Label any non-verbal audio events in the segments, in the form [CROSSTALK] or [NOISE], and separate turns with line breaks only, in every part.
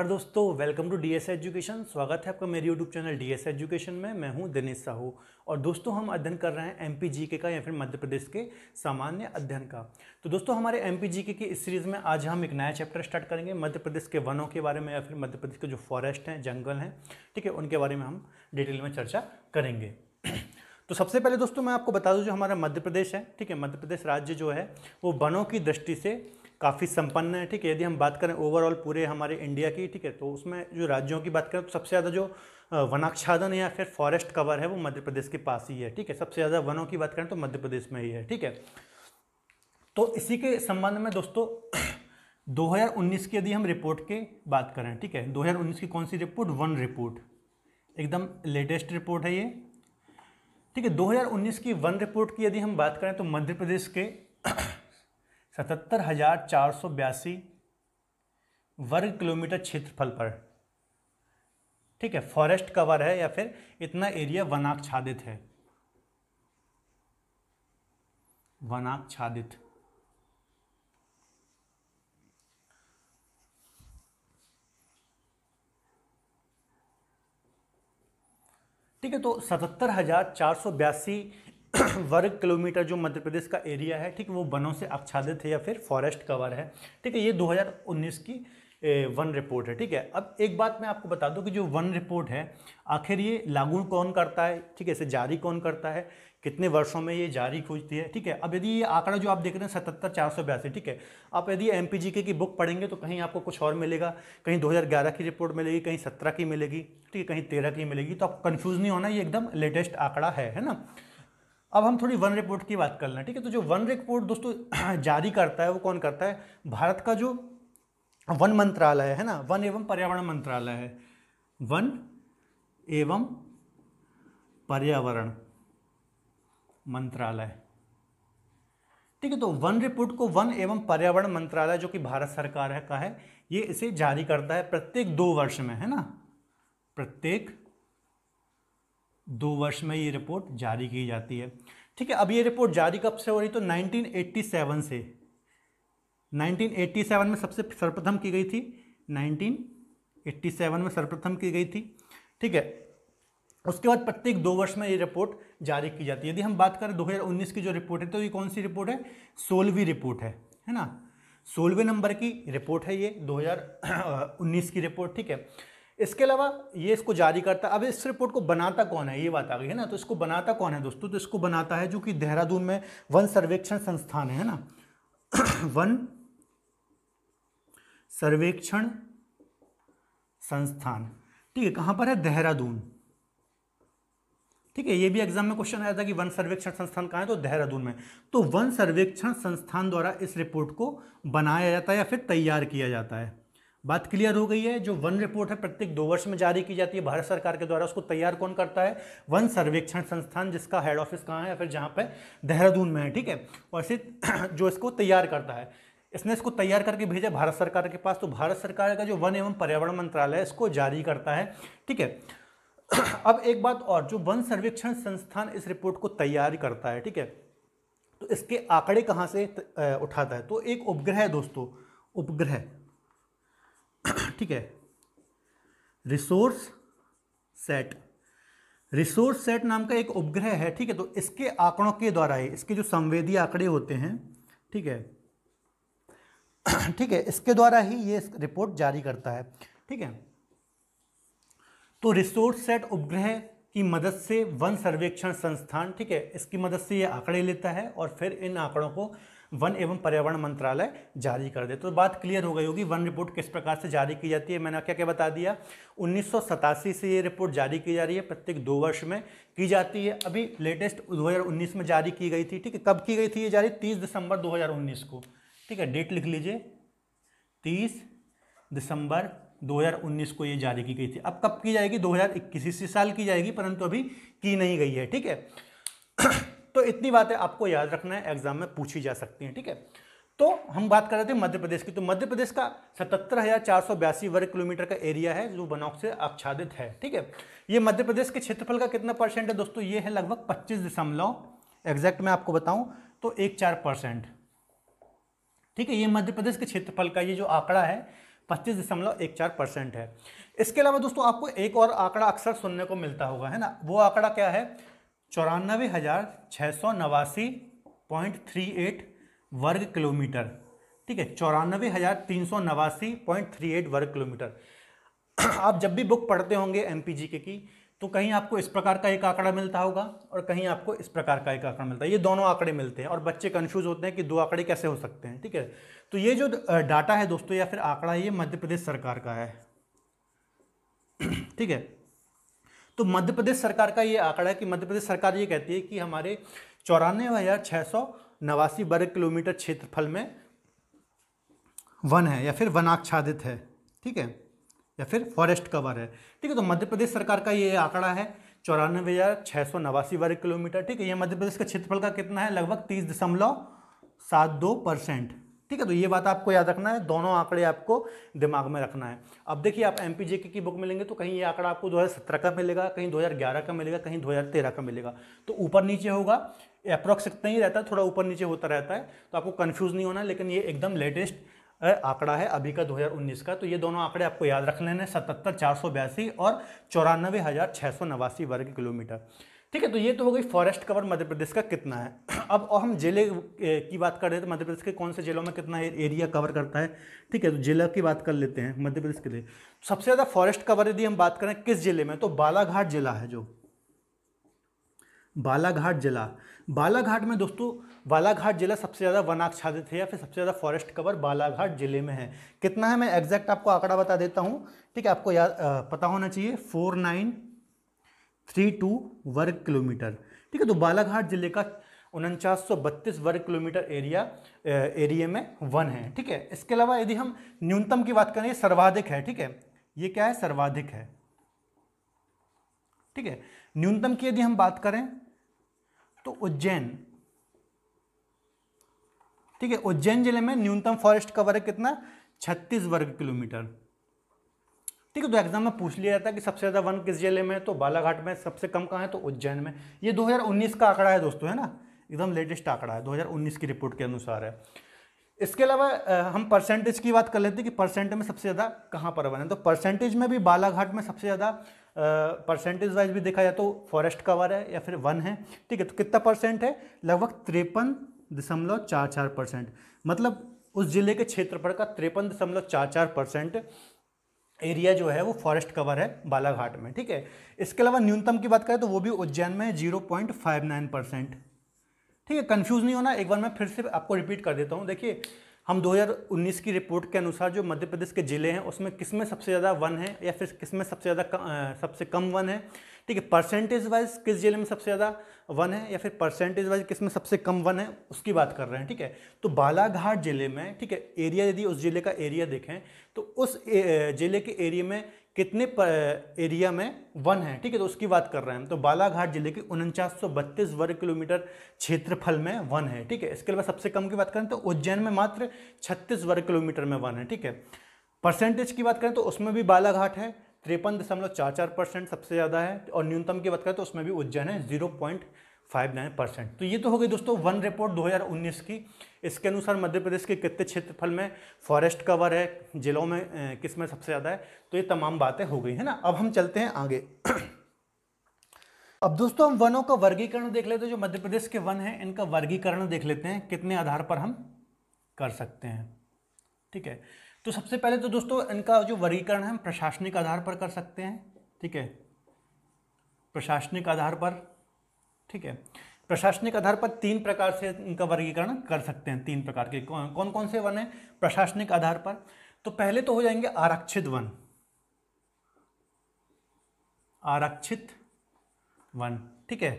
नमस्कार दोस्तों welcome to D S education स्वागत है आपका मेरे YouTube channel D S education में मैं हूं दिनेश साहू और दोस्तों हम अध्ययन कर रहे हैं एम पी जी के का या फिर मध्य प्रदेश के सामान्य अध्ययन का तो दोस्तों हमारे एम पी जी के की इस सीरीज़ में आज हम एक नया चैप्टर स्टार्ट करेंगे मध्य प्रदेश के वनों के बारे में या फिर मध्य प्रदेश के जो फॉरेस्ट हैं जंगल हैं ठीक है उनके बारे में हम डिटेल में चर्चा करेंगे तो सबसे पहले दोस्तों मैं आपको बता दूं जो हमारा मध्य प्रदेश है ठीक है मध्य प्रदेश राज्य जो है वो वनों की दृष्टि से काफ़ी संपन्न है ठीक है यदि हम बात करें ओवरऑल पूरे हमारे इंडिया की ठीक है तो उसमें जो राज्यों की बात करें तो सबसे ज़्यादा जो वनाक्षादन या फिर फॉरेस्ट कवर है वो मध्य प्रदेश के पास ही है ठीक है सबसे ज़्यादा वनों की बात करें तो मध्य प्रदेश में ही है ठीक है तो इसी के संबंध में दोस्तों 2019 [CLEARS THROAT] की यदि हम रिपोर्ट के बात करें ठीक है 2019 की कौन सी रिपोर्ट वन रिपोर्ट एकदम लेटेस्ट रिपोर्ट है ये ठीक है 2019 की वन रिपोर्ट की यदि हम बात करें तो मध्य प्रदेश के [CLEARS THROAT] सतहत्तर हज़ार चार बयासी वर्ग किलोमीटर क्षेत्रफल पर ठीक है फॉरेस्ट कवर है या फिर इतना एरिया वनाक्षादित है वनाक्षादित ठीक है तो सतहत्तर हज़ार चार सौ बयासी [CLEARS THROAT] वर्ग किलोमीटर जो मध्य प्रदेश का एरिया है ठीक वो वनों से आच्छादित है या फिर फॉरेस्ट कवर है ठीक है ये 2019 की वन रिपोर्ट है ठीक है अब एक बात मैं आपको बता दूं कि जो वन रिपोर्ट है आखिर ये लागू कौन करता है ठीक है इसे जारी कौन करता है कितने वर्षों में ये जारी खोजती है ठीक है अब यदि ये आंकड़ा जो आप देख रहे हैं सतहत्तर चार सौ बयासी ठीक है आप यदि एम पी जी के की बुक पढ़ेंगे तो कहीं आपको कुछ और मिलेगा कहीं 2011 की रिपोर्ट मिलेगी कहीं सत्रह की मिलेगी ठीक है कहीं तेरह की मिलेगी तो आप कन्फ्यूज़ नहीं होना ये एकदम लेटेस्ट आंकड़ा है है ना अब हम थोड़ी वन रिपोर्ट की बात कर लें ठीक है तो जो वन रिपोर्ट दोस्तों [CLEARS THROAT] जारी करता है वो कौन करता है भारत का जो वन मंत्रालय है ना वन एवं पर्यावरण मंत्रालय है वन एवं पर्यावरण मंत्रालय ठीक है तो वन रिपोर्ट को वन एवं पर्यावरण मंत्रालय जो कि भारत सरकार है का है ये इसे जारी करता है प्रत्येक दो वर्ष में है ना प्रत्येक दो वर्ष में ये रिपोर्ट जारी की जाती है ठीक है अब ये रिपोर्ट जारी कब से हो रही तो 1987 से 1987 में सबसे सर्वप्रथम की गई थी 1987 में सर्वप्रथम की गई थी ठीक है उसके बाद प्रत्येक दो वर्ष में ये रिपोर्ट जारी की जाती है यदि हम बात करें 2019 की जो रिपोर्ट है तो ये कौन सी रिपोर्ट है सोलहवीं रिपोर्ट है है ना सोलहवें नंबर की रिपोर्ट है ये 2019 की रिपोर्ट ठीक है इसके अलावा ये इसको जारी करता है अब इस रिपोर्ट को बनाता कौन है ये बात आ गई है ना तो इसको बनाता कौन है दोस्तों तो इसको बनाता है जो कि देहरादून में वन सर्वेक्षण संस्थान है ना [CLEARS THROAT] वन सर्वेक्षण संस्थान ठीक है कहां पर है देहरादून ठीक है ये भी एग्जाम में क्वेश्चन आया था कि वन सर्वेक्षण संस्थान कहां है तो देहरादून में तो वन सर्वेक्षण संस्थान द्वारा इस रिपोर्ट को बनाया जाता है या फिर तैयार किया जाता है बात क्लियर हो गई है जो वन रिपोर्ट है प्रत्येक दो वर्ष में जारी की जाती है भारत सरकार के द्वारा उसको तैयार कौन करता है वन सर्वेक्षण संस्थान जिसका हेड ऑफिस कहाँ है या फिर जहाँ पे देहरादून में है ठीक है और इसे [CLEARS THROAT] जो इसको तैयार करता है इसने इसको तैयार करके भेजा भारत सरकार के पास तो भारत सरकार का जो वन एवं पर्यावरण मंत्रालय है इसको जारी करता है ठीक है [CLEARS THROAT] अब एक बात और जो वन सर्वेक्षण संस्थान इस रिपोर्ट को तैयार करता है ठीक है तो इसके आंकड़े कहाँ से उठाता है तो एक उपग्रह है दोस्तों उपग्रह ठीक है रिसोर्स सेट रिसोर्स सेट नाम का एक उपग्रह है ठीक है तो इसके आंकड़ों के द्वारा ही इसके जो संवेदी आंकड़े होते हैं ठीक है [CLEARS THROAT] ठीक है इसके द्वारा ही ये रिपोर्ट जारी करता है ठीक है तो रिसोर्स सेट उपग्रह की मदद से वन सर्वेक्षण संस्थान ठीक है इसकी मदद से ये आंकड़े लेता है और फिर इन आंकड़ों को वन एवं पर्यावरण मंत्रालय जारी कर दे तो बात क्लियर हो गई होगी वन रिपोर्ट किस प्रकार से जारी की जाती है मैंने क्या क्या बता दिया उन्नीस से ये रिपोर्ट जारी की जा रही है प्रत्येक दो वर्ष में की जाती है अभी लेटेस्ट 2019 में जारी की गई थी ठीक है कब की गई थी ये जारी 30 दिसंबर 2019 को ठीक है डेट लिख लीजिए तीस दिसंबर 2019 को ये जारी की गई थी अब कब की जाएगी 2021 इसी साल की जाएगी परंतु अभी की नहीं गई है ठीक है तो इतनी बातें आपको याद रखना है एग्जाम में पूछी जा सकती हैं ठीक है थीके? तो हम बात कर रहे थे मध्य प्रदेश की तो मध्य प्रदेश का सतहत्तर हजार चार सौ बयासी वर्ग किलोमीटर का एरिया है जो बनौक से आच्छादित है ठीक है ये मध्य प्रदेश के क्षेत्रफल का कितना परसेंट है दोस्तों ये है लगभग पच्चीस दशमलव एग्जैक्ट मैं आपको बताऊं तो एक चार परसेंट ठीक है ये मध्य प्रदेश के क्षेत्रफल का ये जो आंकड़ा है पच्चीस दशमलव एक चार परसेंट है इसके अलावा दोस्तों आपको एक और आंकड़ा अक्सर सुनने को मिलता होगा है ना वो आंकड़ा क्या है चौरानवे हज़ार छः सौ नवासी पॉइंट थ्री एट वर्ग किलोमीटर ठीक है चौरानवे हज़ार तीन सौ नवासी पॉइंट थ्री एट वर्ग किलोमीटर [CLEARS THROAT] आप जब भी बुक पढ़ते होंगे एम पी जी के की तो कहीं आपको इस प्रकार का एक आंकड़ा मिलता होगा और कहीं आपको इस प्रकार का एक आंकड़ा मिलता है ये दोनों आंकड़े मिलते हैं और बच्चे कन्फ्यूज होते हैं कि दो आंकड़े कैसे हो सकते हैं ठीक है तो ये जो डाटा है दोस्तों या फिर आंकड़ा ये मध्य प्रदेश सरकार का है [CLEARS THROAT] ठीक है तो मध्य प्रदेश सरकार का ये आंकड़ा है कि मध्य प्रदेश सरकार ये कहती है कि हमारे चौरानवे हज़ार छः सौ नवासी वर्ग किलोमीटर क्षेत्रफल में वन है या फिर वनाच्छादित है ठीक है या फिर फॉरेस्ट कवर है ठीक है तो मध्य प्रदेश सरकार का ये आंकड़ा है चौरानवे हज़ार छः सौ नवासी वर्ग किलोमीटर ठीक है ये मध्य प्रदेश का क्षेत्रफल का कितना है लगभग तीस दशमलव सात दो परसेंट ठीक है तो ये बात आपको याद रखना है दोनों आंकड़े आपको दिमाग में रखना है अब देखिए आप एम पी की बुक में लेंगे तो कहीं ये आंकड़ा आपको दो का मिलेगा कहीं दो का मिलेगा कहीं दो का मिलेगा तो ऊपर नीचे होगा अप्रॉक्स इतना ही रहता है थोड़ा ऊपर नीचे होता रहता है तो आपको कन्फ्यूज़ नहीं होना लेकिन ये एकदम लेटेस्ट आंकड़ा है अभी का 2019 का तो ये दोनों आंकड़े आपको याद रख लेने सतहत्तर चार और चौरानवे वर्ग किलोमीटर ठीक है तो ये तो हो गई फॉरेस्ट कवर मध्य प्रदेश का कितना है [CLEARS THROAT] अब और हम जिले की बात कर रहे हैं तो मध्य प्रदेश के कौन से जिलों में कितना एरिया कवर करता है ठीक है तो जिला की बात कर लेते हैं मध्य प्रदेश के लिए सबसे ज़्यादा फॉरेस्ट कवर यदि हम बात करें किस जिले में तो बालाघाट जिला है जो बालाघाट जिला बालाघाट में दोस्तों बालाघाट जिला सबसे ज़्यादा वनाक्षादित है या फिर सबसे ज़्यादा फॉरेस्ट कवर बालाघाट जिले में है कितना है मैं एग्जैक्ट आपको आंकड़ा बता देता हूँ ठीक है आपको याद पता होना चाहिए फोर नाइन थ्री टू वर्ग किलोमीटर ठीक है तो बालाघाट जिले का उनचास वर्ग किलोमीटर एरिया एरिया में वन है ठीक है इसके अलावा यदि हम न्यूनतम की बात करें सर्वाधिक है ठीक है ये क्या है सर्वाधिक है ठीक है न्यूनतम की यदि हम बात करें तो उज्जैन ठीक है उज्जैन जिले में न्यूनतम फॉरेस्ट का वर्ग कितना छत्तीस वर्ग किलोमीटर ठीक है तो एग्जाम में पूछ लिया जाता है कि सबसे ज़्यादा वन किस जिले में तो बालाघाट में सबसे कम कहाँ है तो उज्जैन में ये 2019 का आंकड़ा है दोस्तों है ना एकदम लेटेस्ट आंकड़ा है 2019 की रिपोर्ट के अनुसार है इसके अलावा हम परसेंटेज की बात कर लेते हैं कि परसेंटेज में सबसे ज़्यादा कहाँ पर वन है तो परसेंटेज में भी बालाघाट में सबसे ज़्यादा परसेंटेज वाइज भी देखा जाए तो फॉरेस्ट कवर है या फिर वन है ठीक है तो कितना परसेंट है लगभग तिरपन दशमलव चार चार परसेंट मतलब उस जिले के क्षेत्रफल का तिरपन दशमलव चार चार परसेंट एरिया जो है वो फॉरेस्ट कवर है बालाघाट में ठीक है इसके अलावा न्यूनतम की बात करें तो वो भी उज्जैन में zero point five nine percent ठीक है कन्फ्यूज़ नहीं होना एक बार मैं फिर से आपको रिपीट कर देता हूँ देखिए हम 2019 की रिपोर्ट के अनुसार जो मध्य प्रदेश के ज़िले हैं उसमें किसमें सबसे ज़्यादा वन है या फिर किसमें सबसे ज़्यादा सबसे कम वन है ठीक है परसेंटेज वाइज किस जिले में सबसे ज़्यादा वन है या फिर परसेंटेज वाइज किस में सबसे कम वन है उसकी बात कर रहे हैं ठीक है तो बालाघाट जिले में ठीक है एरिया यदि उस जिले का एरिया देखें तो उस जिले के एरिया में कितने एरिया में वन है ठीक है तो उसकी बात कर रहे हैं तो बालाघाट जिले के उनचास वर्ग किलोमीटर क्षेत्रफल में वन है ठीक है इसके अलावा सबसे कम की बात करें तो उज्जैन में मात्र छत्तीस वर्ग किलोमीटर में वन है ठीक है परसेंटेज की बात करें तो उसमें भी बालाघाट है तिरपन दशमलव चार चार परसेंट सबसे ज़्यादा है और न्यूनतम की बात करें तो उसमें भी उज्जैन है zero point five nine percent तो ये तो हो गई दोस्तों वन रिपोर्ट 2019 की इसके अनुसार मध्य प्रदेश के कितने क्षेत्रफल में फॉरेस्ट कवर है जिलों में किस में सबसे ज़्यादा है तो ये तमाम बातें हो गई है ना अब हम चलते हैं आगे अब दोस्तों हम वनों का वर्गीकरण देख लेते हैं जो मध्य प्रदेश के वन हैं इनका वर्गीकरण देख लेते हैं कितने आधार पर हम कर सकते हैं ठीक है तो सबसे पहले तो दोस्तों इनका जो वर्गीकरण है हम प्रशासनिक आधार पर कर सकते हैं ठीक है प्रशासनिक आधार पर ठीक है प्रशासनिक आधार पर तीन प्रकार से इनका वर्गीकरण कर सकते हैं तीन प्रकार के कौन कौन, कौन से वन है प्रशासनिक आधार पर तो पहले तो हो जाएंगे आरक्षित वन आरक्षित वन ठीक है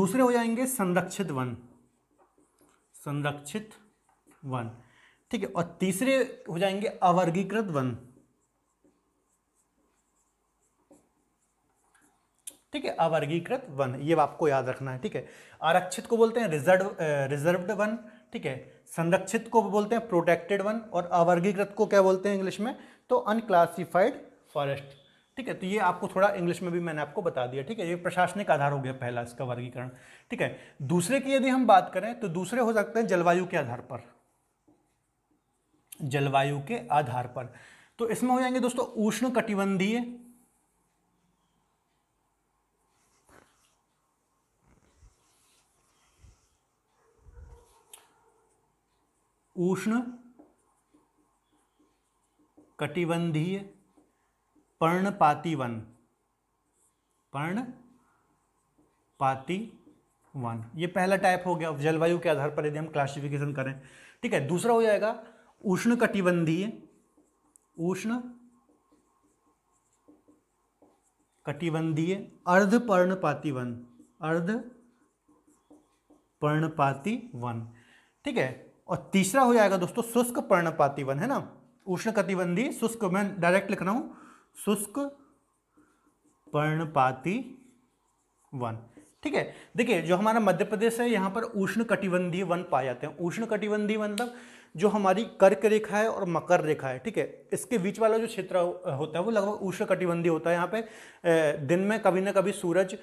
दूसरे हो जाएंगे संरक्षित वन संरक्षित वन ठीक है और तीसरे हो जाएंगे अवर्गीकृत वन ठीक है अवर्गीकृत वन ये आपको याद रखना है ठीक है आरक्षित को बोलते हैं रिजर्व रिजर्व्ड वन ठीक है संरक्षित को बोलते हैं प्रोटेक्टेड वन और अवर्गीकृत को क्या बोलते हैं इंग्लिश में तो अनक्लासिफाइड फॉरेस्ट ठीक है तो ये आपको थोड़ा इंग्लिश में भी मैंने आपको बता दिया ठीक है ये प्रशासनिक आधार हो गया पहला इसका वर्गीकरण ठीक है दूसरे की यदि हम बात करें तो दूसरे हो सकते हैं जलवायु के आधार पर जलवायु के आधार पर तो इसमें हो जाएंगे दोस्तों उष्ण कटिबंधीय उष्ण कटिबंधीय पर्णपाती वन पर्ण पाती वन ये पहला टाइप हो गया जलवायु के आधार पर यदि हम क्लासिफिकेशन करें ठीक है दूसरा हो जाएगा उष्ण कटिबंधीय उष्ण कटिबंधीय अर्ध पर्णपाती वन अर्ध पर्णपाती वन ठीक है और तीसरा हो जाएगा दोस्तों शुष्क पर्णपाती वन है ना उष्ण कटिबंधीय शुष्क मैं डायरेक्ट लिख रहा हूं शुष्क पर्णपाती वन ठीक है देखिए जो हमारा मध्य प्रदेश है यहां पर उष्ण कटिबंधीय वन पाए जाते हैं उष्ण कटिबंधीय मतलब जो हमारी कर्क रेखा है और मकर रेखा है ठीक है इसके बीच वाला जो क्षेत्र होता है वो लगभग उष्ण कटिबंधी होता है यहाँ पे दिन में कभी ना कभी सूरज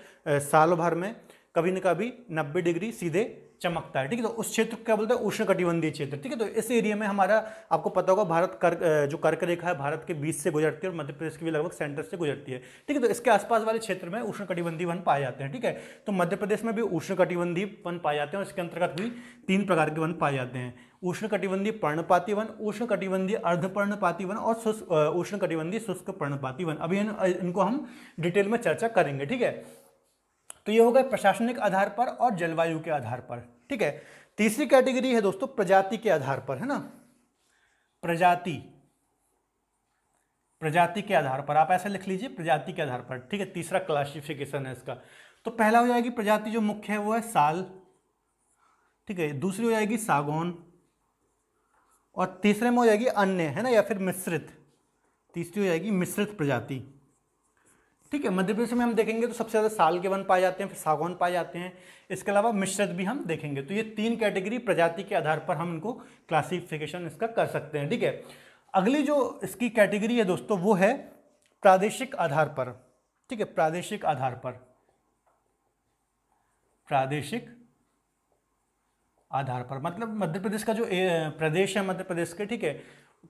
साल भर में कभी ना कभी 90 डिग्री सीधे चमकता है ठीक है तो उस क्षेत्र को क्या बोलते हैं उष्ण कटिबंधीय क्षेत्र ठीक है तो इस एरिया में हमारा आपको पता होगा भारत कर जो कर्क रेखा है भारत के बीच से गुजरती है और मध्य प्रदेश के भी लगभग सेंटर से गुजरती है ठीक है तो इसके आसपास वाले क्षेत्र में उष्ण कटिबंधी वन पाए जाते हैं ठीक है तो मध्य प्रदेश में भी उष्ण कटिबंधी वन पाए जाते हैं और इसके अंतर्गत भी तीन प्रकार के वन पाए जाते हैं उष्णकटिबंधीय पर्णपाती वन उष्णकटिबंधीय अर्धपर्णपाती वन और उष्णकटिबंधीय शुष्क पर्णपाती वन अभी इन, इनको हम डिटेल में चर्चा करेंगे ठीक है तो ये हो गए प्रशासनिक आधार पर और जलवायु के आधार पर ठीक है तीसरी कैटेगरी है दोस्तों प्रजाति के आधार पर है ना प्रजाति प्रजाति के आधार पर आप ऐसा लिख लीजिए प्रजाति के आधार पर ठीक है तीसरा क्लासिफिकेशन है इसका तो पहला हो जाएगी प्रजाति जो मुख्य है वो है साल ठीक है दूसरी हो जाएगी सागौन और तीसरे में हो जाएगी अन्य है ना या फिर मिश्रित तीसरी हो जाएगी मिश्रित प्रजाति ठीक है मध्य प्रदेश में हम देखेंगे तो सबसे ज़्यादा साल के वन पाए जाते हैं फिर सागौन पाए जाते हैं इसके अलावा मिश्रित भी हम देखेंगे तो ये तीन कैटेगरी प्रजाति के आधार पर हम इनको क्लासिफिकेशन इसका कर सकते हैं ठीक है अगली जो इसकी कैटेगरी है दोस्तों वो है प्रादेशिक आधार पर ठीक है प्रादेशिक आधार पर प्रादेशिक आधार पर मतलब मध्य प्रदेश का जो प्रदेश है मध्य प्रदेश के ठीक है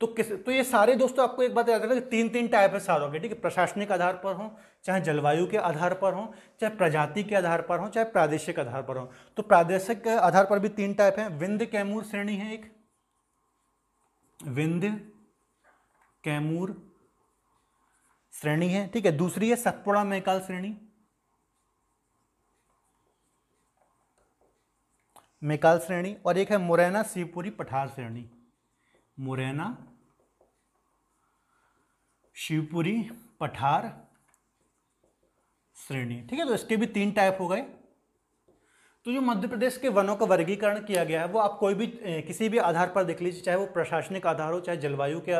तो किस तो ये सारे दोस्तों आपको एक बात याद रखना कि तीन तीन टाइप है सारों के ठीक है प्रशासनिक आधार पर हो चाहे जलवायु के आधार पर हो चाहे प्रजाति के आधार पर हो चाहे प्रादेशिक आधार पर हो तो प्रादेशिक आधार पर भी तीन टाइप हैं विंद कैमूर श्रेणी है एक विंद कैमूर श्रेणी है ठीक है दूसरी है सतपुड़ा मैकाल श्रेणी मेकाल श्रेणी और एक है मुरैना शिवपुरी पठार श्रेणी मुरैना शिवपुरी पठार श्रेणी ठीक है तो इसके भी तीन टाइप हो गए तो जो मध्य प्रदेश के वनों का वर्गीकरण किया गया है वो आप कोई भी किसी भी आधार पर देख लीजिए चाहे वो प्रशासनिक आधार हो चाहे जलवायु के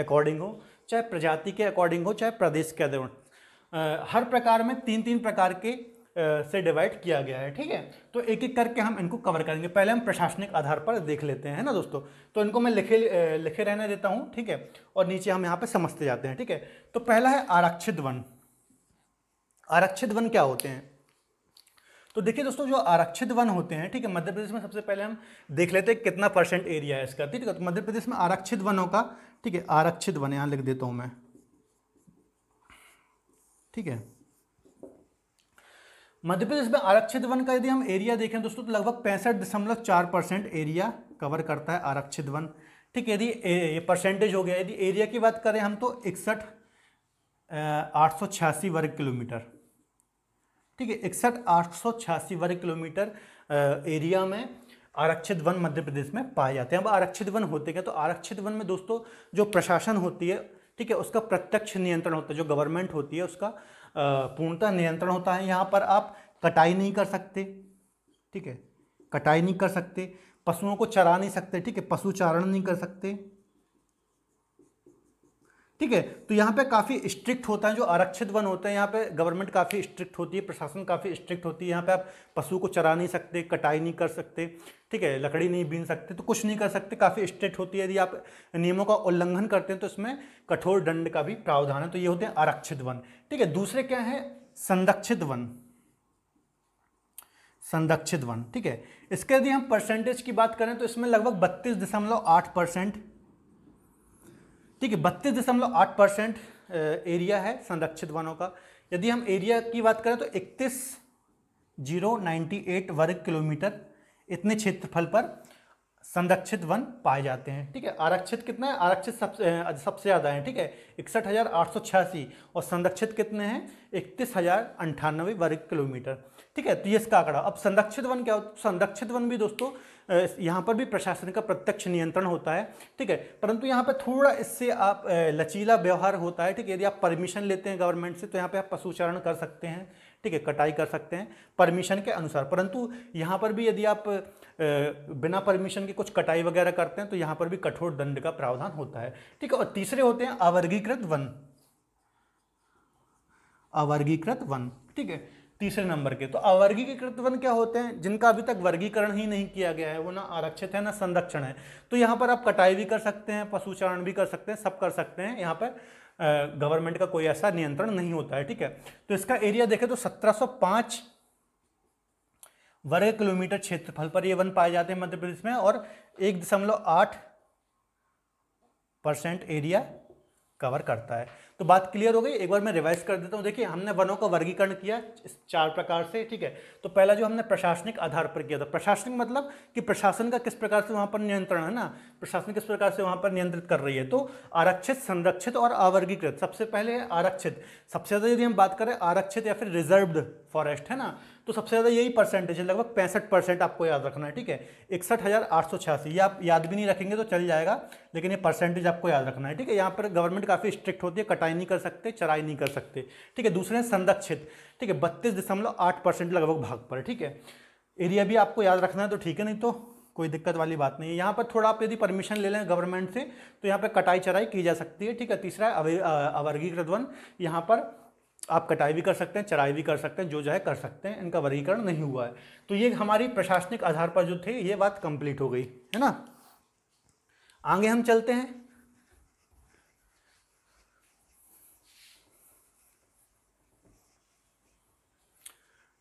अकॉर्डिंग हो चाहे प्रजाति के अकॉर्डिंग हो चाहे प्रदेश के अधिक हर प्रकार में तीन तीन प्रकार के से डिवाइड किया गया है ठीक है तो एक एक करके हम इनको कवर करेंगे पहले हम प्रशासनिक आधार पर देख लेते हैं ना दोस्तों तो इनको मैं लिखे लिखे रहने देता हूँ ठीक है और नीचे हम यहाँ पे समझते जाते हैं ठीक है तो पहला है आरक्षित वन आरक्षित वन क्या होते हैं तो देखिए दोस्तों जो आरक्षित वन होते हैं ठीक है मध्य प्रदेश में सबसे पहले हम देख लेते हैं कितना परसेंट एरिया है इसका ठीक है तो मध्य प्रदेश में आरक्षित वनों का ठीक है आरक्षित वन यहाँ लिख देता हूँ मैं ठीक है मध्य प्रदेश में आरक्षित वन का यदि हम एरिया देखें दोस्तों तो लगभग पैंसठ दशमलव चार परसेंट एरिया कवर करता है आरक्षित वन ठीक है यदि परसेंटेज हो गया यदि एरिया की बात करें हम तो इकसठ आठ सौ छियासी वर्ग किलोमीटर ठीक है इकसठ आठ सौ छियासी वर्ग किलोमीटर एरिया में आरक्षित वन मध्य प्रदेश में पाए जाते हैं अब आरक्षित वन होते क्या तो आरक्षित वन में दोस्तों जो प्रशासन होती है ठीक है उसका प्रत्यक्ष नियंत्रण होता है जो गवर्नमेंट होती है उसका पूर्णतः नियंत्रण होता है यहाँ पर आप कटाई नहीं कर सकते ठीक है कटाई नहीं कर सकते पशुओं को चरा नहीं सकते ठीक है पशु चारण नहीं कर सकते ठीक है तो यहाँ पे काफ़ी स्ट्रिक्ट होता है जो आरक्षित वन होते हैं यहाँ पे गवर्नमेंट काफ़ी स्ट्रिक्ट होती है प्रशासन काफ़ी स्ट्रिक्ट होती है यहाँ पे आप पशु को चरा नहीं सकते कटाई नहीं कर सकते ठीक है लकड़ी नहीं बीन सकते तो कुछ नहीं कर सकते काफ़ी स्ट्रिक्ट होती है यदि आप नियमों का उल्लंघन करते हैं तो इसमें कठोर दंड का भी प्रावधान है तो ये होते हैं आरक्षित वन ठीक है दूसरे क्या है संरक्षित वन संरक्षित वन ठीक है इसके यदि हम परसेंटेज की बात करें तो इसमें लगभग बत्तीस दशमलव आठ परसेंट ठीक है बत्तीस दशमलव आठ परसेंट एरिया है संरक्षित वनों का यदि हम एरिया की बात करें तो इकतीस जीरो नाइन्टी एट वर्ग किलोमीटर इतने क्षेत्रफल पर संरक्षित वन पाए जाते हैं ठीक है आरक्षित कितना है आरक्षित सबसे सबसे ज़्यादा है ठीक है इकसठ हज़ार आठ सौ छियासी और संरक्षित कितने हैं इकतीस हज़ार अंठानवे वर्ग किलोमीटर ठीक है तो ये इसका आंकड़ा अब संरक्षित वन क्या हो संरक्षित वन भी दोस्तों यहाँ पर भी प्रशासन का प्रत्यक्ष नियंत्रण होता है ठीक है परंतु यहाँ पर थोड़ा इससे आप लचीला व्यवहार होता है ठीक है यदि आप परमिशन लेते हैं गवर्नमेंट से तो यहाँ पर आप पशुचारण कर सकते हैं ठीक है कटाई कर सकते हैं परमिशन के अनुसार परंतु यहाँ पर भी यदि आप बिना परमिशन के कुछ कटाई वगैरह करते हैं तो यहाँ पर भी कठोर दंड का प्रावधान होता है ठीक है और तीसरे होते हैं अवर्गीकृत वन अवर्गीकृत वन ठीक है तीसरे नंबर के तो अवर्गीकृत वन क्या होते हैं जिनका अभी तक वर्गीकरण ही नहीं किया गया है वो ना आरक्षित है ना संरक्षण है तो यहाँ पर आप कटाई भी कर सकते हैं पशुचारण भी कर सकते हैं सब कर सकते हैं यहाँ पर गवर्नमेंट का कोई ऐसा नियंत्रण नहीं होता है ठीक है तो इसका एरिया देखें तो 1705 वर्ग किलोमीटर क्षेत्रफल पर ये वन पाए जाते हैं मध्य प्रदेश में और एक दशमलव आठ परसेंट एरिया कवर करता है तो बात क्लियर हो गई एक बार मैं रिवाइज कर देता हूँ देखिए हमने वनों का वर्गीकरण किया चार प्रकार से ठीक है तो पहला जो हमने प्रशासनिक आधार पर किया था प्रशासनिक मतलब कि प्रशासन का किस प्रकार से वहाँ पर नियंत्रण है ना प्रशासन किस प्रकार से वहाँ पर नियंत्रित कर रही है तो आरक्षित संरक्षित और अवर्गीकृत सबसे पहले आरक्षित सबसे ज़्यादा यदि हम बात करें आरक्षित या फिर रिजर्व्ड फॉरेस्ट है ना तो सबसे ज़्यादा यही परसेंटेज है लगभग पैंसठ परसेंट आपको याद रखना है ठीक है इकसठ हज़ार आठ सौ छियासी ये आप याद भी नहीं रखेंगे तो चल जाएगा लेकिन ये परसेंटेज आपको याद रखना है ठीक है यहाँ पर गवर्नमेंट काफ़ी स्ट्रिक्ट होती है कटाई सिंचाई नहीं कर सकते चराई नहीं कर सकते ठीक है दूसरे संरक्षित ठीक है बत्तीस दशमलव आठ परसेंट लगभग भाग पर ठीक है एरिया भी आपको याद रखना है तो ठीक है नहीं तो कोई दिक्कत वाली बात नहीं है यहाँ पर थोड़ा आप यदि परमिशन ले लें गवर्नमेंट से तो यहाँ पर कटाई चराई की जा सकती है ठीक है तीसरा अवर्गीकृत वन यहाँ पर आप कटाई भी कर सकते हैं चराई भी कर सकते हैं जो जो है कर सकते हैं इनका वर्गीकरण नहीं हुआ है तो ये हमारी प्रशासनिक आधार पर जो थे ये बात कंप्लीट हो गई है ना आगे हम चलते हैं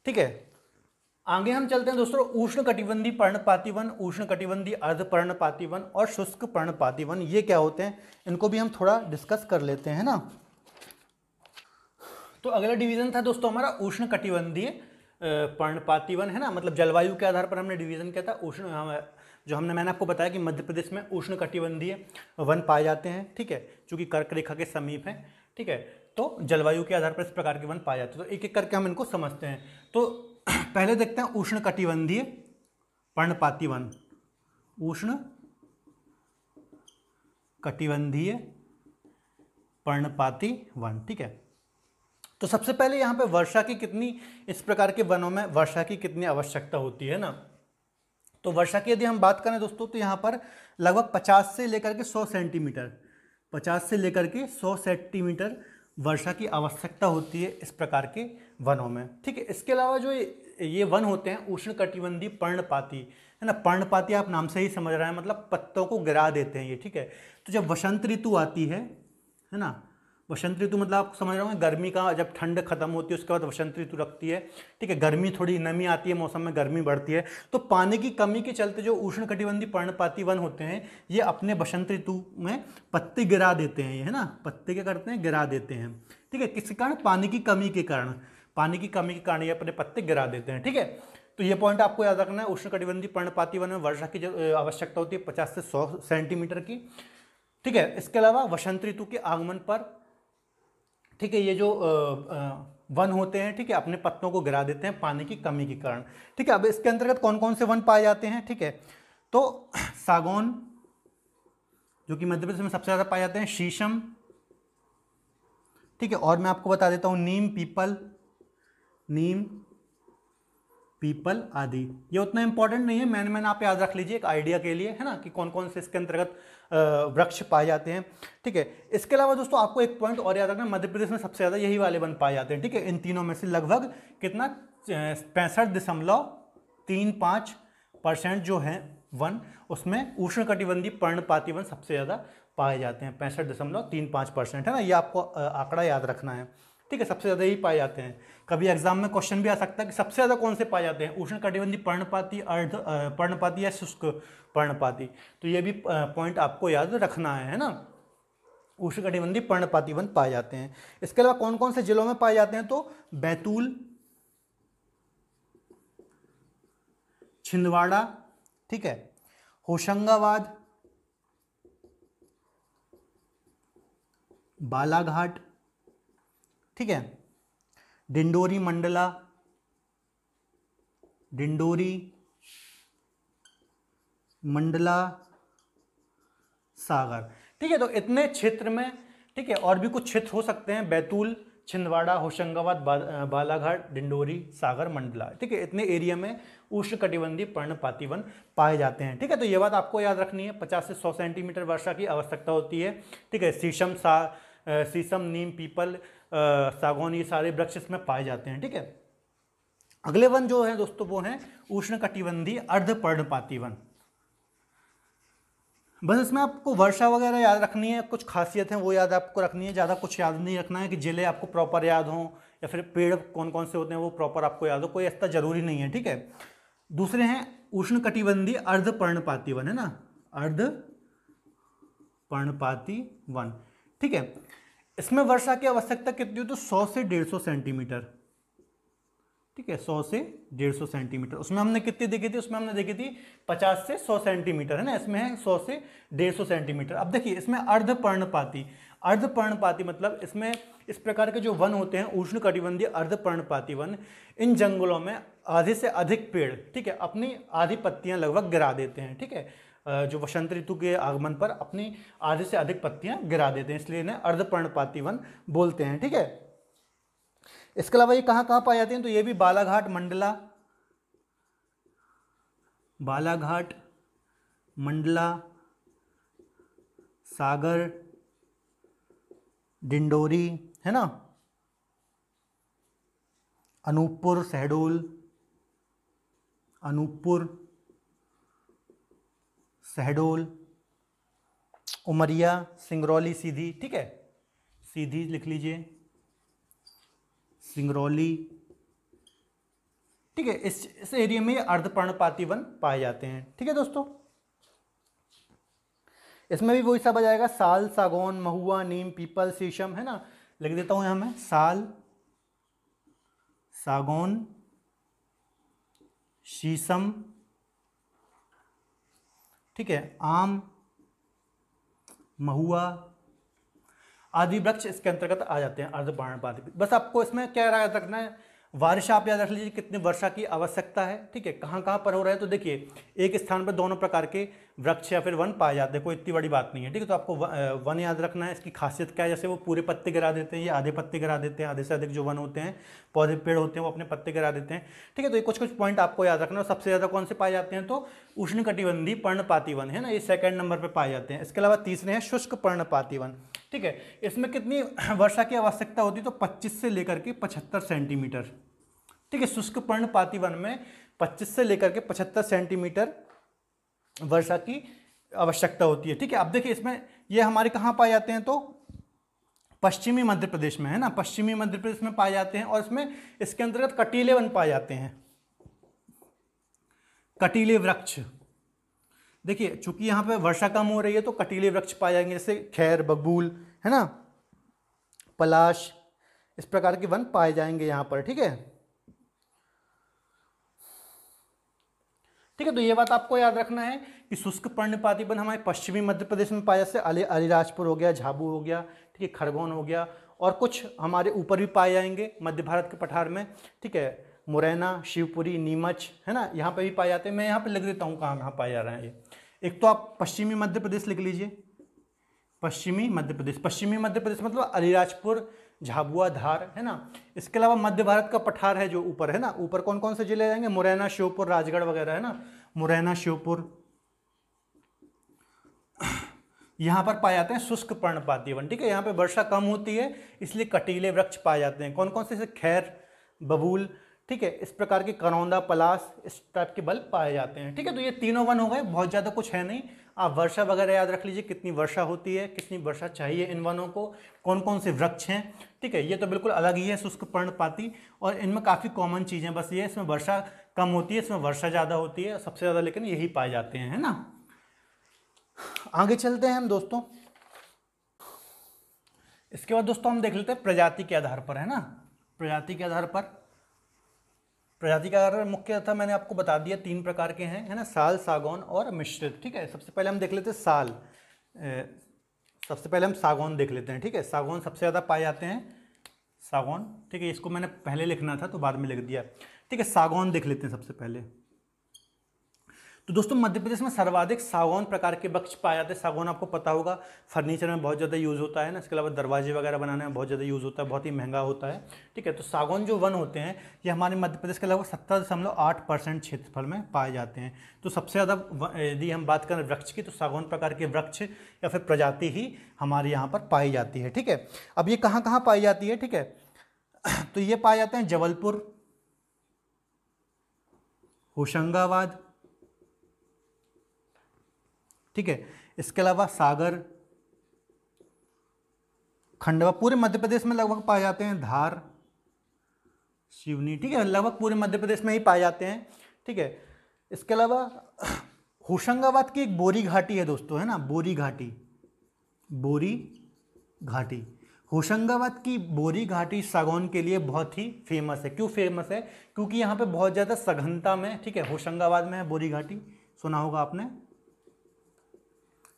ठीक है आगे हम चलते हैं दोस्तों उष्ण कटिबंधी पर्णपाती वन उष्ण कटिबंधी अर्ध पर्णपाती वन और शुष्क पर्णपाती वन ये क्या होते हैं इनको भी हम थोड़ा डिस्कस कर लेते हैं ना तो अगला डिवीजन था दोस्तों हमारा उष्ण कटिबंधीय पर्णपाती वन है ना मतलब जलवायु के आधार पर हमने डिवीजन किया था उष्ण जो हमने मैंने आपको बताया कि मध्य प्रदेश में उष्ण कटिबंधीय वन पाए जाते हैं ठीक है चूंकि कर्क रेखा के समीप है ठीक है तो जलवायु के आधार पर इस प्रकार के वन पाए जाते हैं तो एक एक करके हम इनको समझते हैं तो [CLEARS THROAT] पहले देखते हैं उष्ण कटिबंधीय पर्णपाती वन उष्ण कटिबंधीय पर्णपाती वन ठीक है तो सबसे पहले यहाँ पे वर्षा की कितनी इस प्रकार के वनों में वर्षा की कितनी आवश्यकता होती है ना तो वर्षा की यदि हम बात करें दोस्तों तो यहाँ पर लगभग 50 से लेकर के 100 सेंटीमीटर 50 से लेकर के 100 सेंटीमीटर वर्षा की आवश्यकता होती है इस प्रकार के वनों में ठीक है इसके अलावा जो ये वन होते हैं उष्ण कटिबंधी पर्णपाती है ना पर्णपाती आप नाम से ही समझ रहे हैं मतलब पत्तों को गिरा देते हैं ये ठीक है तो जब वसंत ऋतु आती है है ना वसंत ऋतु मतलब आप समझ रहे होंगे गर्मी का जब ठंड खत्म होती है उसके बाद वसंत ऋतु रखती है ठीक है गर्मी थोड़ी नमी आती है मौसम में गर्मी बढ़ती है तो पानी की कमी के चलते जो उष्ण कटिबंधी पर्णपाती वन होते हैं ये अपने वसंत ऋतु में पत्ते गिरा देते हैं ये है ना पत्ते क्या करते हैं गिरा देते हैं ठीक है किसके कारण पानी की कमी के कारण पानी की कमी के कारण ये अपने पत्ते गिरा देते हैं ठीक है तो ये पॉइंट आपको याद रखना है उष्ण कटिबंधी पर्णपाती वन में वर्षा की आवश्यकता होती है पचास से सौ सेंटीमीटर की ठीक है इसके अलावा वसंत ऋतु के आगमन पर ठीक है ये जो वन होते हैं ठीक है अपने पत्तों को गिरा देते हैं पानी की कमी के कारण ठीक है अब इसके अंतर्गत कौन कौन से वन पाए जाते हैं ठीक है तो [CLEARS THROAT] सागौन जो कि मध्य प्रदेश में सबसे ज़्यादा पाए जाते हैं शीशम ठीक है और मैं आपको बता देता हूँ नीम पीपल नीम पीपल आदि ये उतना इंपॉर्टेंट नहीं है मैन मैन आप याद रख लीजिए एक आइडिया के लिए है ना कि कौन कौन से इसके अंतर्गत वृक्ष पाए जाते हैं ठीक है इसके अलावा दोस्तों आपको एक पॉइंट और याद रखना मध्य प्रदेश में सबसे ज़्यादा यही वाले वन पाए जाते हैं ठीक है इन तीनों में से लगभग कितना पैंसठ दशमलव तीन पाँच परसेंट जो है वन उसमें उष्ण कटिबंधी पर्णपाती वन सबसे ज़्यादा पाए जाते हैं पैंसठ दशमलव तीन पाँच परसेंट है ना ये आपको आंकड़ा याद रखना है ठीक है सबसे ज़्यादा यही पाए जाते हैं कभी एग्जाम में क्वेश्चन भी आ सकता है कि सबसे ज़्यादा कौन से पाए जाते हैं उष्ण कटिबंधी पर्णपाती अर्ध पर्णपाती या शुष्क पर्णपाती तो ये भी पॉइंट आपको याद रखना है ना उष्ण कटिबंधी पर्णपाती वन पाए जाते हैं इसके अलावा कौन कौन से जिलों में पाए जाते हैं तो बैतूल छिंदवाड़ा ठीक है होशंगाबाद बालाघाट ठीक है डिंडोरी मंडला डिंडोरी मंडला सागर ठीक है तो इतने क्षेत्र में ठीक है और भी कुछ क्षेत्र हो सकते हैं बैतूल छिंदवाड़ा होशंगाबाद बालाघाट डिंडोरी सागर मंडला ठीक है इतने एरिया में उष्ण कटिबंधीय पर्णपाती वन पाए जाते हैं ठीक है तो ये बात आपको याद रखनी है 50 से 100 सेंटीमीटर वर्षा की आवश्यकता होती है ठीक है शीशम सा शीशम नीम पीपल सागौन ये सारे वृक्ष इसमें पाए जाते हैं ठीक है अगले वन जो है दोस्तों वो है उष्ण कटिबंधीय अर्ध पर्णपाती वन बस इसमें आपको वर्षा वगैरह याद रखनी है कुछ खासियत है वो याद आपको रखनी है ज़्यादा कुछ याद नहीं रखना है कि ज़िले आपको प्रॉपर याद हों या फिर पेड़ कौन कौन से होते हैं वो प्रॉपर आपको याद हो कोई ऐसा जरूरी नहीं है ठीक है दूसरे हैं उष्ण कटिबंधी अर्ध पर्णपाती वन है ना अर्ध पर्णपाती वन ठीक है इसमें वर्षा की आवश्यकता कितनी होती तो 100 से 150 सेंटीमीटर ठीक है 100 से 150 सेंटीमीटर उसमें हमने कितनी देखी थी उसमें हमने देखी थी 50 से 100 सेंटीमीटर है ना इसमें है 100 से 150 सेंटीमीटर अब देखिए इसमें अर्ध पर्णपाती अर्ध पर्णपाती मतलब इसमें इस प्रकार के जो वन होते हैं उष्ण कटिबंधीय अर्ध पर्णपाती वन इन जंगलों में आधे से अधिक पेड़ ठीक है अपनी आधी पत्तियां लगभग गिरा देते हैं ठीक है जो वसंत ऋतु के आगमन पर अपनी आधे से अधिक पत्तियां गिरा देते हैं इसलिए इन्हें अर्धपर्णपाती वन बोलते हैं ठीक है इसके अलावा ये कहाँ कहाँ पाए जाते हैं तो ये भी बालाघाट मंडला बालाघाट मंडला सागर डिंडोरी है ना अनूपपुर शहडोल अनूपपुर सहडोल उमरिया सिंगरौली सीधी ठीक है सीधी लिख लीजिए सिंगरौली ठीक है इस इस एरिया में अर्धपर्णपाती वन पाए जाते हैं ठीक है दोस्तों इसमें भी वही सब आ जाएगा साल सागौन महुआ नीम पीपल शीशम है ना लिख देता हूं यहां मैं साल सागौन शीशम ठीक है आम महुआ आदि वृक्ष इसके अंतर्गत आ जाते हैं अर्धपाणपाती बस आपको इसमें क्या याद रखना है वर्षा आप याद रख लीजिए कितने वर्षा की आवश्यकता है ठीक है कहाँ कहाँ पर हो रहा है तो देखिए एक स्थान पर दोनों प्रकार के वृक्ष या फिर वन पाए जाते हैं कोई इतनी बड़ी बात नहीं है ठीक है तो आपको वन याद रखना है इसकी खासियत क्या है जैसे वो पूरे पत्ते गिरा देते हैं या आधे पत्ते गिरा देते हैं आधे से अधिक जो वन होते हैं पौधे पेड़ होते हैं वो अपने पत्ते गिरा देते हैं ठीक है तो ये कुछ कुछ पॉइंट आपको याद रखना है सबसे ज़्यादा कौन से पाए जाते हैं तो उष्ण पर्णपाती वन है ना ये सेकेंड नंबर पर पाए जाते हैं इसके अलावा तीसरे हैं शुष्क पर्णपाती वन ठीक है इसमें कितनी [CLEARS THROAT] वर्षा की आवश्यकता होती है तो 25 से लेकर के 75 सेंटीमीटर ठीक है शुष्क पर्णपाती वन में 25 से लेकर के 75 सेंटीमीटर वर्षा की आवश्यकता होती है ठीक है अब देखिए इसमें ये हमारे कहाँ पाए जाते हैं तो पश्चिमी मध्य प्रदेश में है ना पश्चिमी मध्य प्रदेश में पाए जाते हैं और इसमें इसके अंतर्गत कटीले वन पाए जाते हैं कटीले वृक्ष देखिए चूंकि यहाँ पे वर्षा कम हो रही है तो कटीले वृक्ष पाए जाएंगे जैसे खैर बबूल है ना पलाश इस प्रकार के वन पाए जाएंगे यहाँ पर ठीक है ठीक है तो ये बात आपको याद रखना है कि शुष्क पर्णपाती वन हमारे पश्चिमी मध्य प्रदेश में पाया जाए अली अलीराजपुर हो गया झाबू हो गया ठीक है खरगोन हो गया और कुछ हमारे ऊपर भी पाए जाएंगे मध्य भारत के पठार में ठीक है मुरैना शिवपुरी नीमच है ना यहाँ पे भी पाए जाते हैं मैं यहाँ पे लिख देता हूँ कहाँ कहाँ पाए जा रहे हैं ये एक तो आप पश्चिमी मध्य प्रदेश लिख लीजिए पश्चिमी मध्य प्रदेश पश्चिमी मध्य प्रदेश मतलब अलीराजपुर झाबुआ धार है ना इसके अलावा मध्य भारत का पठार है जो ऊपर है ना ऊपर कौन कौन से जिले जाएंगे मुरैना श्योपुर राजगढ़ वगैरह है ना मुरैना श्योपुर यहाँ पर पाए जाते हैं शुष्क पर्णपाती वन ठीक है यहाँ पे वर्षा कम होती है इसलिए कटीले वृक्ष पाए जाते हैं कौन कौन से जैसे खैर बबूल ठीक है इस प्रकार के करौंदा पलास इस टाइप के बल्ब पाए जाते हैं ठीक है तो ये तीनों वन हो गए बहुत ज़्यादा कुछ है नहीं आप वर्षा वगैरह याद रख लीजिए कितनी वर्षा होती है कितनी वर्षा चाहिए इन वनों को कौन कौन से वृक्ष हैं ठीक है ये तो बिल्कुल अलग ही है शुष्क पर्णपाती और इनमें काफ़ी कॉमन चीज़ें बस ये इसमें वर्षा कम होती है इसमें वर्षा ज़्यादा होती है सबसे ज़्यादा लेकिन यही पाए जाते हैं है ना आगे चलते हैं हम दोस्तों इसके बाद दोस्तों हम देख लेते हैं प्रजाति के आधार पर है ना प्रजाति के आधार पर प्रजाति का आधार मुख्य था मैंने आपको बता दिया तीन प्रकार के हैं है ना साल सागौन और मिश्रित ठीक है सबसे पहले हम देख लेते हैं साल सबसे पहले हम सागौन देख लेते हैं ठीक है सागौन सबसे ज़्यादा पाए जाते हैं सागौन ठीक है इसको मैंने पहले लिखना था तो बाद में लिख दिया ठीक है सागौन देख लेते हैं सबसे पहले तो दोस्तों मध्य प्रदेश में सर्वाधिक सागौन प्रकार के वृक्ष पाए जाते हैं सागौन आपको पता होगा फर्नीचर में बहुत ज़्यादा यूज़ होता है ना इसके अलावा दरवाजे वगैरह बनाने में बहुत ज़्यादा यूज़ होता है बहुत ही महंगा होता है ठीक है तो सागौन जो वन होते हैं ये हमारे मध्य प्रदेश के लगभग सत्तर दशमलव आठ परसेंट क्षेत्रफल में पाए जाते हैं तो सबसे ज़्यादा यदि हम बात करें वृक्ष की तो सागौन प्रकार के वृक्ष या फिर प्रजाति ही हमारे यहाँ पर पाई जाती है ठीक है अब ये कहाँ कहाँ पाई जाती है ठीक है तो ये पाए जाते हैं जबलपुर होशंगाबाद ठीक है इसके अलावा सागर खंडवा पूरे मध्य प्रदेश में लगभग पाए जाते हैं धार शिवनी ठीक है लगभग पूरे मध्य प्रदेश में ही पाए जाते हैं ठीक है इसके अलावा [CLEARS THROAT] होशंगाबाद की एक बोरी घाटी है दोस्तों है ना बोरी घाटी बोरी घाटी होशंगाबाद की बोरी घाटी सागौन के लिए बहुत ही फेमस है क्यों फेमस है क्योंकि यहाँ पे बहुत ज़्यादा सघनता में ठीक है होशंगाबाद में है बोरी घाटी सुना होगा आपने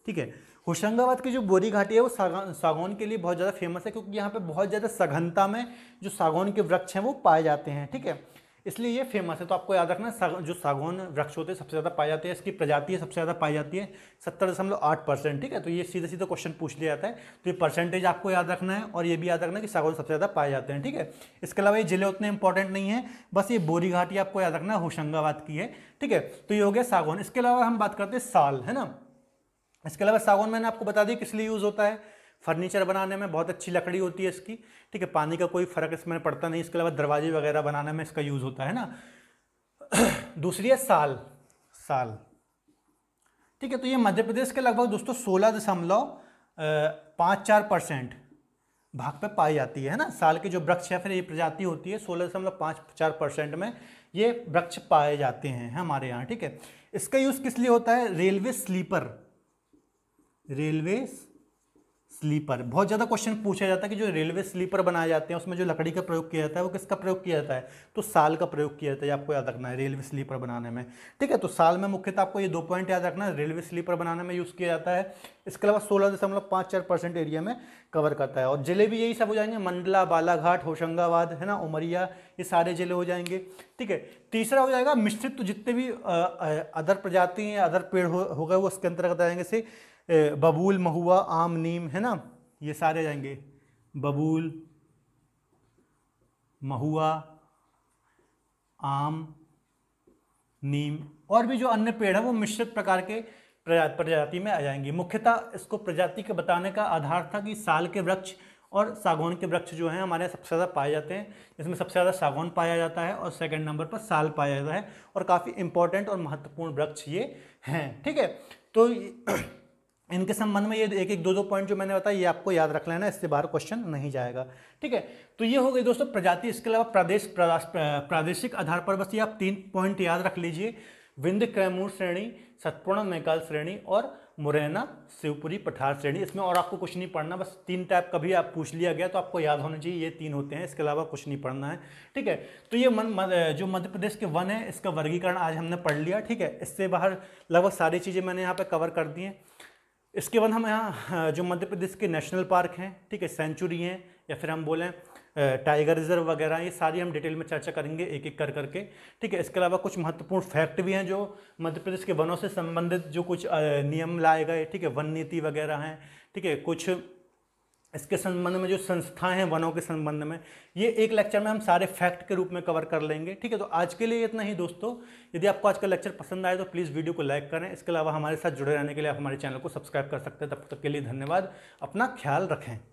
ठीक है होशंगाबाद की जो बोरी घाटी है वो सागौन सागौन के लिए बहुत ज़्यादा फेमस है क्योंकि यहाँ पे बहुत ज़्यादा सघनता में जो सागौन के वृक्ष हैं वो पाए जाते हैं ठीक है इसलिए ये फेमस है तो आपको याद रखना साग, जो सागौन वृक्ष होते हैं सबसे ज़्यादा पाए जाते हैं इसकी प्रजाति है सबसे ज़्यादा पाई जाती है सत्तर दशमलव आठ परसेंट ठीक है तो ये सीधे सीधे क्वेश्चन पूछ लिया जाता है तो ये परसेंटेज आपको याद रखना है और ये भी याद रखना है कि सागौन सबसे ज़्यादा पाए जाते हैं ठीक है इसके अलावा ये जिले उतने इंपॉर्टेंट नहीं है बस ये बोरी घाटी आपको याद रखना है होशंगाबाद की है ठीक है तो ये हो गया सागौन इसके अलावा हम बात करते हैं साल है ना इसके अलावा सागौन मैंने आपको बता दी किस लिए यूज़ होता है फर्नीचर बनाने में बहुत अच्छी लकड़ी होती है इसकी ठीक है पानी का कोई फ़र्क इसमें पड़ता नहीं इसके अलावा दरवाजे वगैरह बनाने में इसका यूज़ होता है ना [CLEARS THROAT] दूसरी है साल साल ठीक है तो ये मध्य प्रदेश के लगभग दोस्तों सोलह दशमलव पाँच चार परसेंट भाग पे पाई जाती है ना साल के जो वृक्ष है फिर ये प्रजाति होती है सोलह दशमलव पाँच चार परसेंट में ये वृक्ष पाए जाते हैं हमारे यहाँ ठीक है इसका यूज़ किस लिए होता है रेलवे स्लीपर रेलवे स्लीपर बहुत ज़्यादा क्वेश्चन पूछा जाता है कि जो रेलवे स्लीपर बनाए जाते हैं उसमें जो लकड़ी का प्रयोग किया जाता है वो किसका प्रयोग किया जाता है तो साल का प्रयोग किया जाता है आपको याद रखना है रेलवे स्लीपर बनाने में ठीक है तो साल में मुख्यतः आपको ये दो पॉइंट याद रखना है रेलवे स्लीपर बनाने में यूज़ किया जाता है इसके अलावा सोलह दशमलव पाँच चार परसेंट एरिया में कवर करता है और ज़िले भी यही सब हो जाएंगे मंडला बालाघाट होशंगाबाद है ना उमरिया ये सारे ज़िले हो जाएंगे ठीक है तीसरा हो जाएगा मिश्रित तो जितने भी अदर प्रजाति हैं अदर पेड़ हो, हो गए वो इसके अंतर्गत आएंगे से बबूल महुआ आम नीम है ना ये सारे जाएंगे बबूल महुआ आम नीम और भी जो अन्य पेड़ हैं वो मिश्रित प्रकार के प्रजाति में आ जाएंगे मुख्यतः इसको प्रजाति के बताने का आधार था कि साल के वृक्ष और सागौन के वृक्ष जो हैं हमारे सबसे ज़्यादा पाए जाते हैं इसमें सबसे ज़्यादा सागौन पाया जाता है और सेकंड नंबर पर साल पाया जाता है और काफ़ी इम्पोर्टेंट और महत्वपूर्ण वृक्ष ये हैं ठीक है तो [CLEARS THROAT] इनके संबंध में ये एक एक दो दो पॉइंट जो मैंने बताया ये आपको याद रख लेना इससे बाहर क्वेश्चन नहीं जाएगा ठीक है तो ये हो गई दोस्तों प्रजाति इसके अलावा प्रदेश प्रादेशिक आधार पर बस ये आप तीन पॉइंट याद रख लीजिए विंध्य क्रैमूर श्रेणी सतपूर्ण मैकाल श्रेणी और मुरैना शिवपुरी पठार श्रेणी इसमें और आपको कुछ नहीं पढ़ना बस तीन टाइप का भी आप पूछ लिया गया तो आपको याद होना चाहिए ये तीन होते हैं इसके अलावा कुछ नहीं पढ़ना है ठीक है तो ये मन जो मध्य प्रदेश के वन है इसका वर्गीकरण आज हमने पढ़ लिया ठीक है इससे बाहर लगभग सारी चीज़ें मैंने यहाँ पर कवर कर दी हैं इसके बाद हम यहाँ हाँ, जो मध्य प्रदेश के नेशनल पार्क हैं ठीक है सेंचुरी हैं या फिर हम बोलें टाइगर रिजर्व वगैरह ये सारी हम डिटेल में चर्चा करेंगे एक एक कर करके ठीक है इसके अलावा कुछ महत्वपूर्ण फैक्ट भी हैं जो मध्य प्रदेश के वनों से संबंधित जो कुछ नियम लाए गए ठीक है वन नीति वगैरह हैं ठीक है कुछ इसके संबंध में जो संस्थाएं हैं वनों के संबंध में ये एक लेक्चर में हम सारे फैक्ट के रूप में कवर कर लेंगे ठीक है तो आज के लिए इतना ही दोस्तों यदि आपको आज का लेक्चर पसंद आए तो प्लीज़ वीडियो को लाइक करें इसके अलावा हमारे साथ जुड़े रहने के लिए आप हमारे चैनल को सब्सक्राइब कर सकते हैं तब तक के लिए धन्यवाद अपना ख्याल रखें